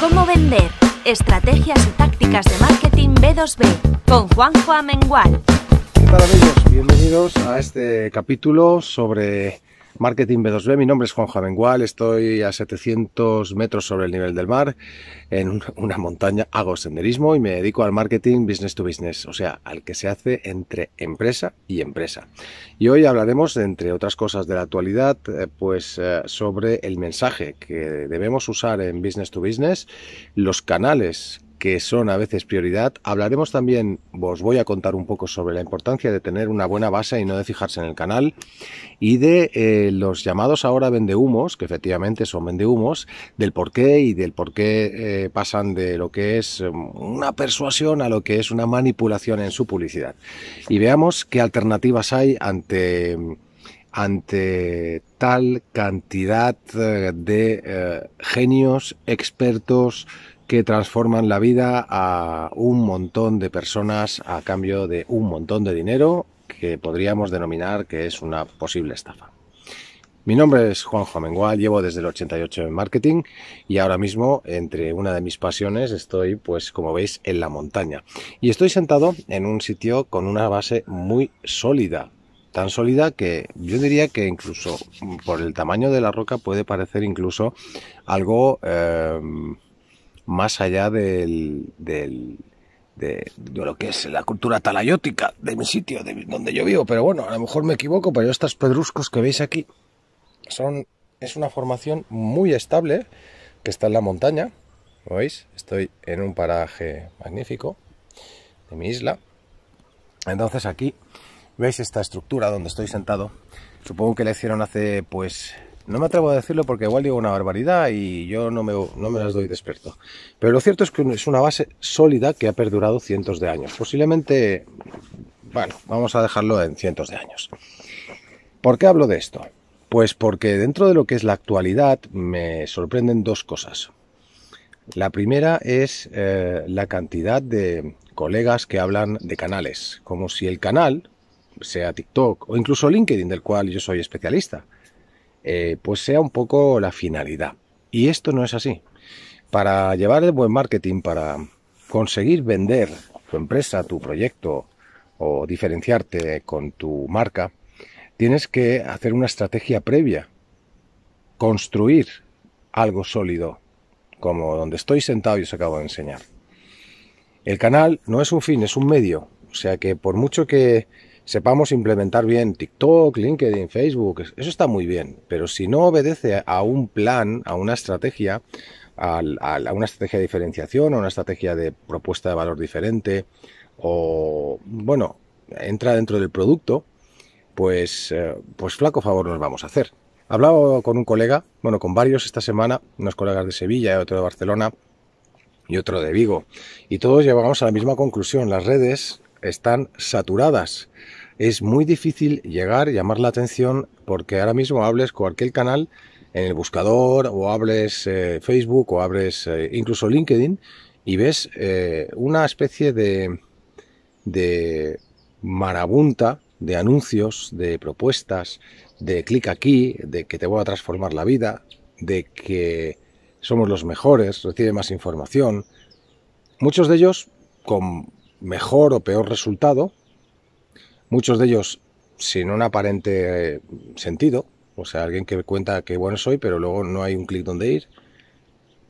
Cómo vender. Estrategias y tácticas de marketing B2B con Juanjo Amengual. tal amigos, bienvenidos a este capítulo sobre Marketing B2B, mi nombre es Juan Jamengual, estoy a 700 metros sobre el nivel del mar, en una montaña, hago senderismo y me dedico al marketing business to business, o sea, al que se hace entre empresa y empresa. Y hoy hablaremos, entre otras cosas de la actualidad, eh, pues eh, sobre el mensaje que debemos usar en business to business, los canales que son a veces prioridad. Hablaremos también, os voy a contar un poco sobre la importancia de tener una buena base y no de fijarse en el canal y de eh, los llamados ahora vendehumos, que efectivamente son vendehumos, del por qué y del por qué eh, pasan de lo que es mm, una persuasión a lo que es una manipulación en su publicidad. Y veamos qué alternativas hay ante ante tal cantidad eh, de genios, expertos, que transforman la vida a un montón de personas a cambio de un montón de dinero que podríamos denominar que es una posible estafa. Mi nombre es Juanjo Amengual, llevo desde el 88 en marketing y ahora mismo entre una de mis pasiones estoy pues como veis en la montaña y estoy sentado en un sitio con una base muy sólida, tan sólida que yo diría que incluso mm, por el tamaño de la roca puede parecer incluso algo... Em, más allá de, lo que es la cultura talayótica de mi sitio, de donde yo vivo. Pero bueno, a lo mejor me equivoco, pero estos pedruscos que veis aquí son, es una formación muy estable que está en la montaña. veis? Estoy en un paraje magnífico de mi isla. Entonces aquí veis esta estructura donde estoy sentado. Supongo que la hicieron hace pues no me atrevo a decirlo porque igual digo una barbaridad y yo no me, no me las doy experto. Pero lo cierto es que es una base sólida que ha perdurado cientos de años. Posiblemente, bueno, vamos a dejarlo en cientos de años. ¿Por qué hablo de esto? Pues porque dentro de lo que es la actualidad me sorprenden dos cosas. La primera es eh, la cantidad de colegas que hablan de canales, como si el canal, sea TikTok o incluso LinkedIn, del cual yo soy especialista, eh, pues sea un poco la finalidad. Y esto no es así. Para llevar el buen marketing, para conseguir vender tu empresa, tu proyecto o diferenciarte con tu marca, tienes que hacer una estrategia previa, construir algo sólido, como donde estoy sentado y os acabo de enseñar. El canal no es un fin, es un medio. O sea que por mucho que sepamos implementar bien TikTok, LinkedIn, Facebook, eso está muy bien, pero si no obedece a un plan, a una estrategia, a, una estrategia de diferenciación, a una estrategia de propuesta de valor diferente, o bueno, entra dentro del producto, pues, eh, pues flaco favor nos vamos a hacer. Hablaba con un colega, bueno, con varios esta semana, unos colegas de Sevilla, otro de Barcelona y otro de Vigo, y todos llevamos a la misma conclusión, las redes están saturadas es muy difícil llegar, llamar la atención, porque ahora mismo hables cualquier canal en el buscador o hables eh, Facebook o hables eh, incluso LinkedIn y ves eh, una especie de, de marabunta de anuncios, de propuestas, de clic aquí, de que te voy a transformar la vida, de que somos los mejores, recibe más información. Muchos de ellos con mejor o peor resultado, muchos de ellos sin un aparente eh, sentido, o sea, alguien que cuenta que bueno soy, pero luego no hay un clic donde ir,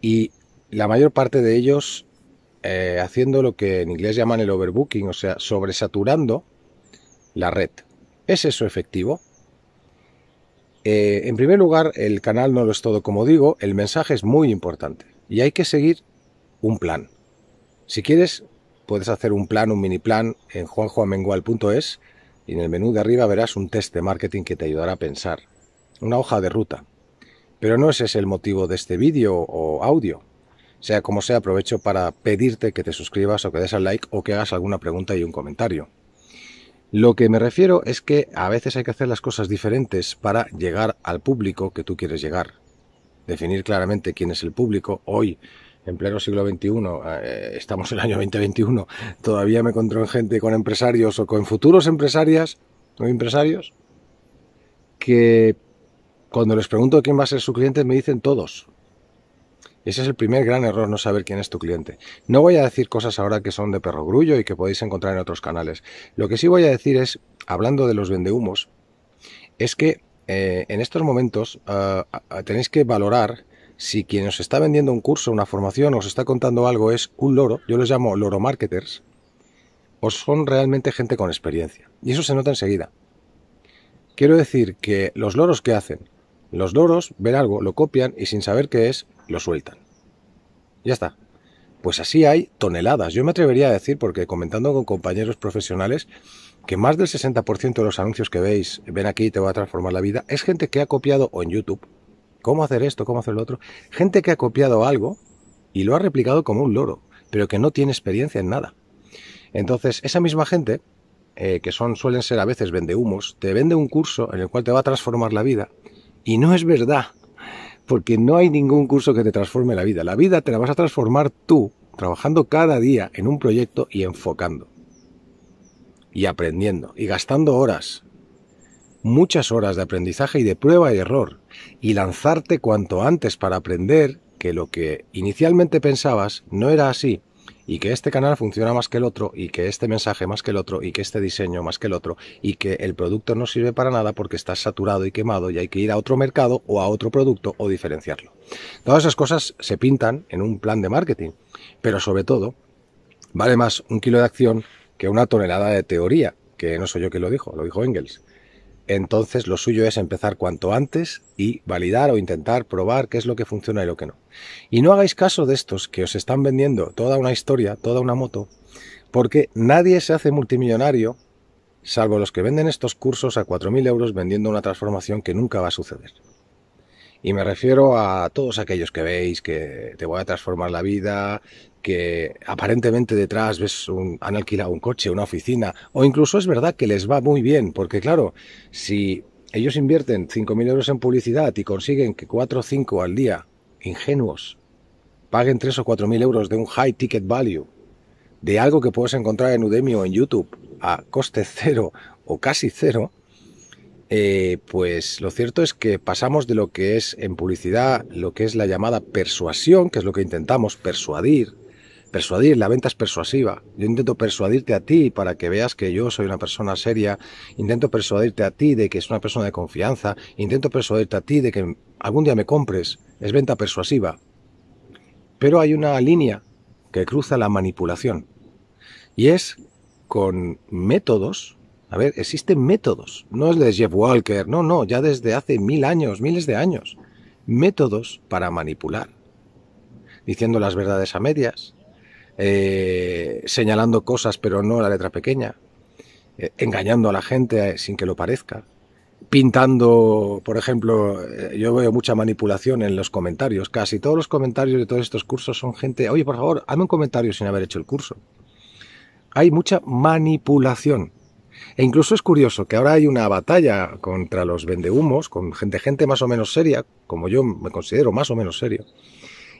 y la mayor parte de ellos eh, haciendo lo que en inglés llaman el overbooking, o sea, sobresaturando la red. ¿Es eso efectivo? Eh, en primer lugar, el canal no lo es todo, como digo, el mensaje es muy importante y hay que seguir un plan. Si quieres, puedes hacer un plan, un mini plan en juanjoamengual.es y en el menú de arriba verás un test de marketing que te ayudará a pensar. Una hoja de ruta. Pero no ese es el motivo de este vídeo o audio. Sea como sea, aprovecho para pedirte que te suscribas o que des al like o que hagas alguna pregunta y un comentario. Lo que me refiero es que a veces hay que hacer las cosas diferentes para llegar al público que tú quieres llegar. Definir claramente quién es el público hoy en pleno siglo XXI, eh, estamos en el año 2021, todavía me encuentro en gente con empresarios o con futuros empresarias o empresarios que cuando les pregunto quién va a ser su cliente me dicen todos. Ese es el primer gran error, no saber quién es tu cliente. No voy a decir cosas ahora que son de perro grullo y que podéis encontrar en otros canales. Lo que sí voy a decir es, hablando de los vendehumos, es que eh, en estos momentos eh, tenéis que valorar si quien os está vendiendo un curso, una formación, os está contando algo, es un loro, yo los llamo loro marketers, o son realmente gente con experiencia. Y eso se nota enseguida. Quiero decir que los loros que hacen, los loros ven algo, lo copian y sin saber qué es, lo sueltan. Ya está. Pues así hay toneladas. Yo me atrevería a decir, porque comentando con compañeros profesionales, que más del 60% de los anuncios que veis, ven aquí, te va a transformar la vida, es gente que ha copiado o en YouTube cómo hacer esto, cómo hacer lo otro. Gente que ha copiado algo y lo ha replicado como un loro, pero que no tiene experiencia en nada. Entonces, esa misma gente, eh, que son, suelen ser a veces vendehumos, te vende un curso en el cual te va a transformar la vida y no es verdad, porque no hay ningún curso que te transforme la vida. La vida te la vas a transformar tú, trabajando cada día en un proyecto y enfocando. Y aprendiendo, y gastando horas, muchas horas de aprendizaje y de prueba y error, y lanzarte cuanto antes para aprender que lo que inicialmente pensabas no era así y que este canal funciona más que el otro y que este mensaje más que el otro y que este diseño más que el otro y que el producto no sirve para nada porque está saturado y quemado y hay que ir a otro mercado o a otro producto o diferenciarlo. Todas esas cosas se pintan en un plan de marketing, pero sobre todo vale más un kilo de acción que una tonelada de teoría, que no soy yo quien lo dijo, lo dijo Engels entonces lo suyo es empezar cuanto antes y validar o intentar probar qué es lo que funciona y lo que no. Y no hagáis caso de estos que os están vendiendo toda una historia, toda una moto, porque nadie se hace multimillonario salvo los que venden estos cursos a 4.000 euros vendiendo una transformación que nunca va a suceder. Y me refiero a todos aquellos que veis que te voy a transformar la vida, que aparentemente detrás ves han alquilado un coche, una oficina, o incluso es verdad que les va muy bien, porque claro, si ellos invierten 5.000 euros en publicidad y consiguen que 4 o 5 al día, ingenuos, paguen 3 o 4.000 euros de un high ticket value, de algo que puedes encontrar en Udemy o en YouTube a coste cero o casi cero, eh, pues lo cierto es que pasamos de lo que es en publicidad, lo que es la llamada persuasión, que es lo que intentamos, persuadir. Persuadir, la venta es persuasiva. Yo intento persuadirte a ti para que veas que yo soy una persona seria. Intento persuadirte a ti de que es una persona de confianza. Intento persuadirte a ti de que algún día me compres. Es venta persuasiva. Pero hay una línea que cruza la manipulación. Y es con métodos a ver, existen métodos, no es de Jeff Walker, no, no, ya desde hace mil años, miles de años, métodos para manipular, diciendo las verdades a medias, eh, señalando cosas pero no la letra pequeña, eh, engañando a la gente eh, sin que lo parezca, pintando, por ejemplo, yo veo mucha manipulación en los comentarios, casi todos los comentarios de todos estos cursos son gente, oye, por favor, hazme un comentario sin haber hecho el curso. Hay mucha manipulación e incluso es curioso que ahora hay una batalla contra los vendehumos, con gente, gente más o menos seria, como yo me considero más o menos serio.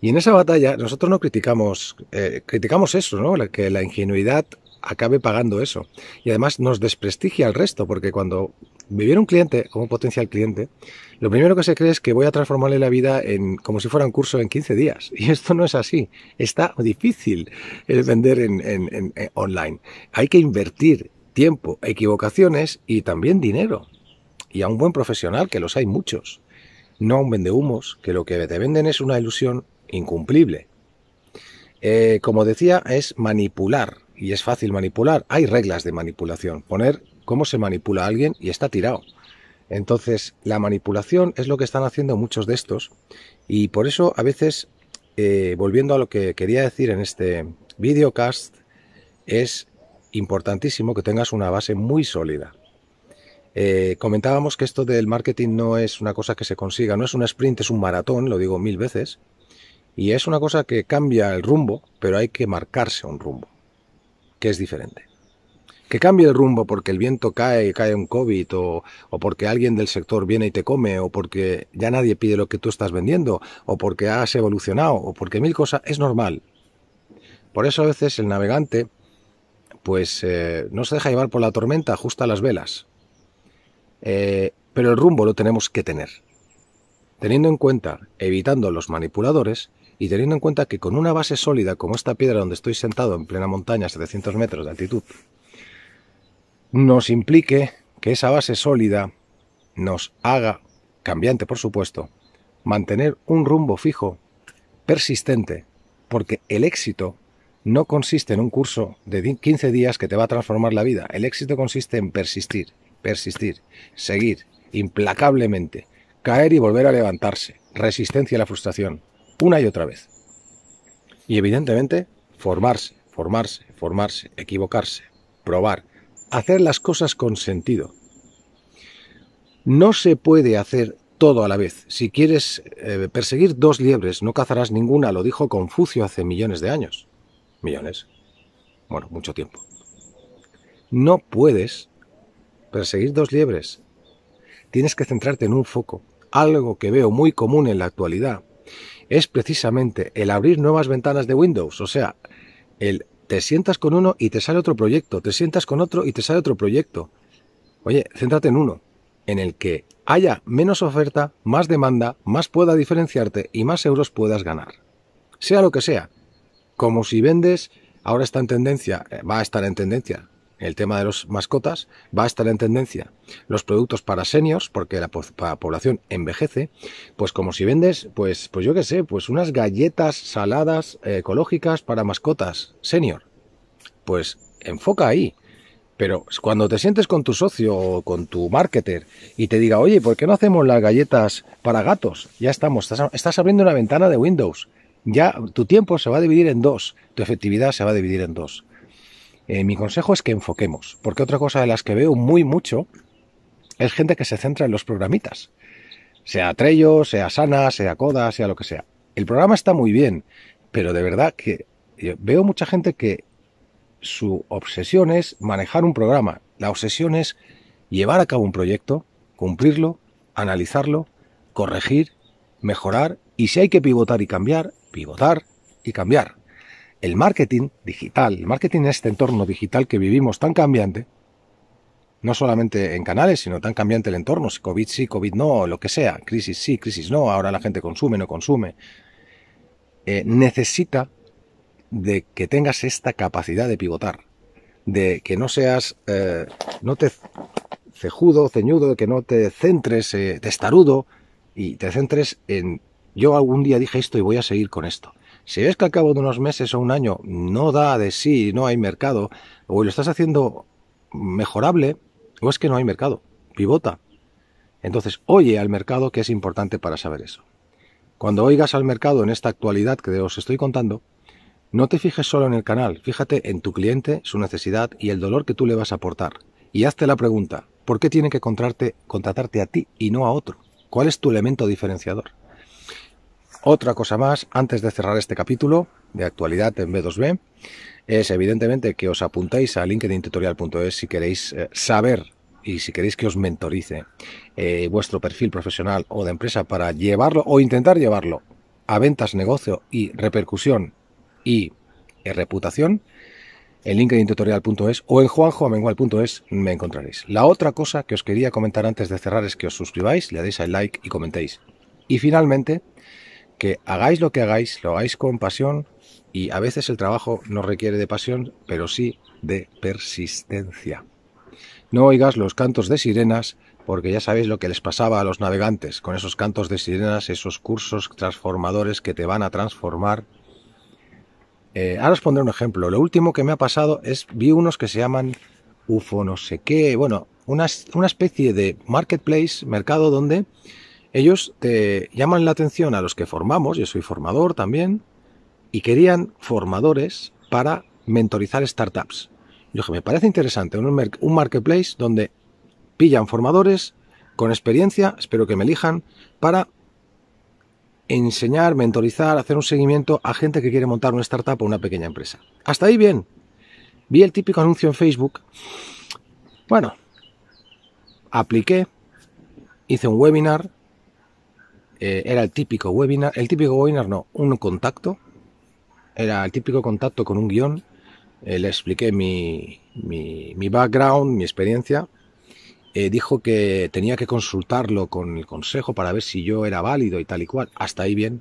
Y en esa batalla nosotros no criticamos, eh, criticamos eso, ¿no? que la ingenuidad acabe pagando eso. Y además nos desprestigia al resto, porque cuando me un cliente como un potencial cliente, lo primero que se cree es que voy a transformarle la vida en como si fuera un curso en 15 días. Y esto no es así. Está difícil el eh, vender en online. Hay que invertir tiempo, equivocaciones y también dinero. Y a un buen profesional, que los hay muchos. No a un vendehumos, que lo que te venden es una ilusión incumplible. Eh, como decía, es manipular. Y es fácil manipular. Hay reglas de manipulación. Poner cómo se manipula a alguien y está tirado. Entonces, la manipulación es lo que están haciendo muchos de estos. Y por eso, a veces, eh, volviendo a lo que quería decir en este videocast, es importantísimo que tengas una base muy sólida. Eh, comentábamos que esto del marketing no es una cosa que se consiga, no es un sprint, es un maratón, lo digo mil veces, y es una cosa que cambia el rumbo, pero hay que marcarse un rumbo, que es diferente. Que cambie el rumbo porque el viento cae, y cae un COVID, o, o porque alguien del sector viene y te come, o porque ya nadie pide lo que tú estás vendiendo, o porque has evolucionado, o porque mil cosas, es normal. Por eso a veces el navegante pues eh, no se deja llevar por la tormenta, ajusta las velas. Eh, pero el rumbo lo tenemos que tener, teniendo en cuenta, evitando los manipuladores y teniendo en cuenta que con una base sólida como esta piedra donde estoy sentado en plena montaña a 700 metros de altitud, nos implique que esa base sólida nos haga, cambiante por supuesto, mantener un rumbo fijo, persistente, porque el éxito no consiste en un curso de 15 días que te va a transformar la vida. El éxito consiste en persistir, persistir, seguir implacablemente, caer y volver a levantarse, resistencia a la frustración, una y otra vez. Y evidentemente, formarse, formarse, formarse, equivocarse, probar, hacer las cosas con sentido. No se puede hacer todo a la vez. Si quieres eh, perseguir dos liebres, no cazarás ninguna, lo dijo Confucio hace millones de años millones. Bueno, mucho tiempo. No puedes perseguir dos liebres. Tienes que centrarte en un foco. Algo que veo muy común en la actualidad es precisamente el abrir nuevas ventanas de Windows. O sea, el te sientas con uno y te sale otro proyecto, te sientas con otro y te sale otro proyecto. Oye, céntrate en uno, en el que haya menos oferta, más demanda, más pueda diferenciarte y más euros puedas ganar. Sea lo que sea, como si vendes, ahora está en tendencia, eh, va a estar en tendencia el tema de los mascotas, va a estar en tendencia los productos para seniors, porque la, población envejece, pues como si vendes, pues, pues yo qué sé, pues unas galletas saladas eh, ecológicas para mascotas senior, pues enfoca ahí. Pero cuando te sientes con tu socio o con tu marketer y te diga, oye, ¿por qué no hacemos las galletas para gatos? Ya estamos, estás abriendo una ventana de Windows ya tu tiempo se va a dividir en dos, tu efectividad se va a dividir en dos. Eh, mi consejo es que enfoquemos, porque otra cosa de las que veo muy mucho es gente que se centra en los programitas, sea Trello, sea Sana, sea Coda, sea lo que sea. El programa está muy bien, pero de verdad que eh, veo mucha gente que su obsesión es manejar un programa, la obsesión es llevar a cabo un proyecto, cumplirlo, analizarlo, corregir, mejorar y si hay que pivotar y cambiar, pivotar y cambiar. El marketing digital, el marketing en este entorno digital que vivimos tan cambiante, no solamente en canales, sino tan cambiante el entorno, si COVID sí, COVID no, lo que sea, crisis sí, crisis no, ahora la gente consume, no consume, eh, necesita de que tengas esta capacidad de pivotar, de que no seas, eh, no te cejudo, ceñudo, de que no te centres, eh, testarudo, y te centres en yo algún día dije esto y voy a seguir con esto. Si ves que al cabo de unos meses o un año no da de sí, no hay mercado, o lo estás haciendo mejorable, o es que no hay mercado. Pivota. Entonces, oye al mercado que es importante para saber eso. Cuando oigas al mercado en esta actualidad que os estoy contando, no te fijes solo en el canal, fíjate en tu cliente, su necesidad y el dolor que tú le vas a aportar. Y hazte la pregunta, ¿por qué tiene que contratarte, contratarte a ti y no a otro? ¿Cuál es tu elemento diferenciador? Otra cosa más, antes de cerrar este capítulo de actualidad en B2B, es evidentemente que os apuntéis a linkedintutorial.es si queréis eh, saber y si queréis que os mentorice eh, vuestro perfil profesional o de empresa para llevarlo o intentar llevarlo a ventas, negocio y repercusión y eh, reputación, en linkedintutorial.es o en juanjoamengual.es me encontraréis. La otra cosa que os quería comentar antes de cerrar es que os suscribáis, le deis al like y comentéis. Y finalmente, que hagáis lo que hagáis, lo hagáis con pasión y a veces el trabajo no requiere de pasión, pero sí de persistencia. No oigas los cantos de sirenas, porque ya sabéis lo que les pasaba a los navegantes con esos cantos de sirenas, esos cursos transformadores que te van a transformar. Eh, ahora os pondré un ejemplo. Lo último que me ha pasado es, vi unos que se llaman UFO no sé qué, bueno, una, una especie de marketplace, mercado donde ellos te llaman la atención a los que formamos, yo soy formador también, y querían formadores para mentorizar startups. Yo dije, me parece interesante, un, un marketplace donde pillan formadores con experiencia, espero que me elijan, para enseñar, mentorizar, hacer un seguimiento a gente que quiere montar una startup o una pequeña empresa. Hasta ahí bien. Vi el típico anuncio en Facebook. Bueno, apliqué, hice un webinar, eh, era el típico webinar, el típico webinar no, un contacto, era el típico contacto con un guión, eh, le expliqué mi, background, mi experiencia, eh, dijo que tenía que consultarlo con el consejo para ver si yo era válido y tal y cual, hasta ahí bien.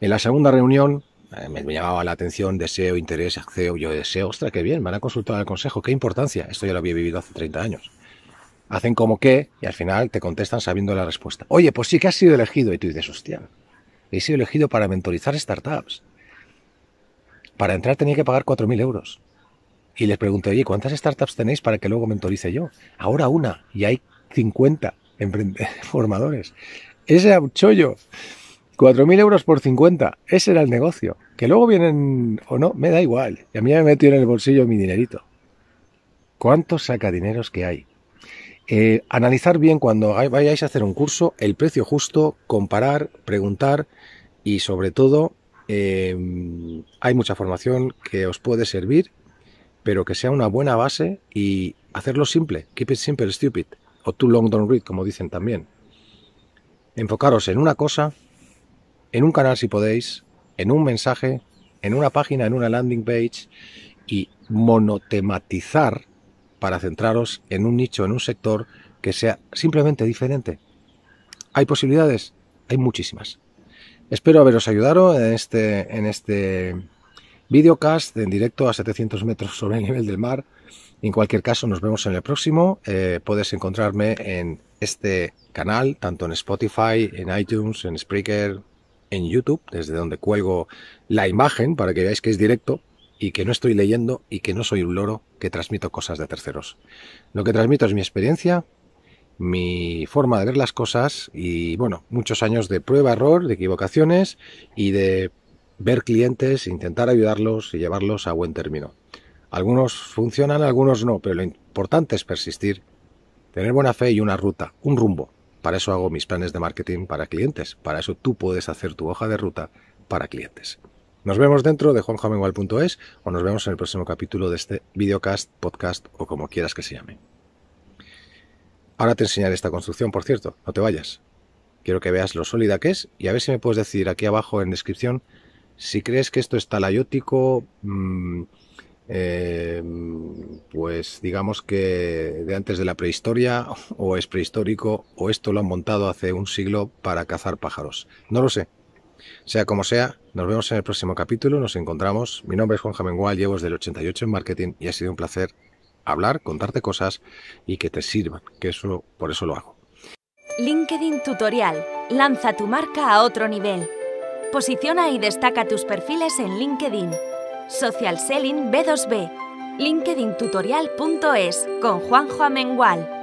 En la segunda reunión me, llamaba la atención deseo, interés, acceso, yo deseo, ostra, qué bien, van a consultar al consejo, qué importancia, esto ya lo había vivido hace 30 años hacen como que y al final te contestan sabiendo la respuesta. Oye, pues sí que has sido elegido. Y tú dices, hostia, he sido elegido para mentorizar startups. Para entrar tenía que pagar 4.000 euros. Y les pregunto, oye, ¿cuántas startups tenéis para que luego mentorice yo? Ahora una y hay 50 formadores. Ese era un chollo. 4.000 euros por 50. Ese era el negocio. Que luego vienen o no, me da igual. Y a mí me metió en el bolsillo mi dinerito. ¿Cuántos saca dineros que hay? Eh, analizar bien cuando vayáis a hacer un curso el precio justo, comparar, preguntar y sobre todo eh, hay mucha formación que os puede servir, pero que sea una buena base y hacerlo simple. Keep it simple, stupid. O too long, don't read, como dicen también. Enfocaros en una cosa, en un canal si podéis, en un mensaje, en una página, en una landing page y monotematizar para centraros en un nicho, en un sector que sea simplemente diferente. ¿Hay posibilidades? Hay muchísimas. Espero haberos ayudado en este, en este videocast en directo a 700 metros sobre el nivel del mar. En cualquier caso, nos vemos en el próximo. Eh, puedes encontrarme en este canal, tanto en Spotify, en iTunes, en Spreaker, en YouTube, desde donde cuelgo la imagen para que veáis que es directo y que no estoy leyendo y que no soy un loro que transmito cosas de terceros. Lo que transmito es mi experiencia, mi forma de ver las cosas y, bueno, muchos años de prueba-error, de equivocaciones y de ver clientes, intentar ayudarlos y llevarlos a buen término. Algunos funcionan, algunos no, pero lo importante es persistir, tener buena fe y una ruta, un rumbo. Para eso hago mis planes de marketing para clientes, para eso tú puedes hacer tu hoja de ruta para clientes. Nos vemos dentro de juanjamengual.es o nos vemos en el próximo capítulo de este videocast, podcast o como quieras que se llame. Ahora te enseñaré esta construcción, por cierto, no te vayas. Quiero que veas lo sólida que es y a ver si me puedes decir aquí abajo en descripción si crees que esto es talayótico, mm, eh, pues digamos que de antes de la prehistoria o es prehistórico o esto lo han montado hace un siglo para cazar pájaros. No lo sé, sea como sea, nos vemos en el próximo capítulo, nos encontramos. Mi nombre es Juan Jamengual, llevo desde el 88 en marketing y ha sido un placer hablar, contarte cosas y que te sirvan, que eso por eso lo hago. LinkedIn Tutorial. Lanza tu marca a otro nivel. Posiciona y destaca tus perfiles en LinkedIn. Social Selling B2B. LinkedIntutorial.es con Juan Amengual.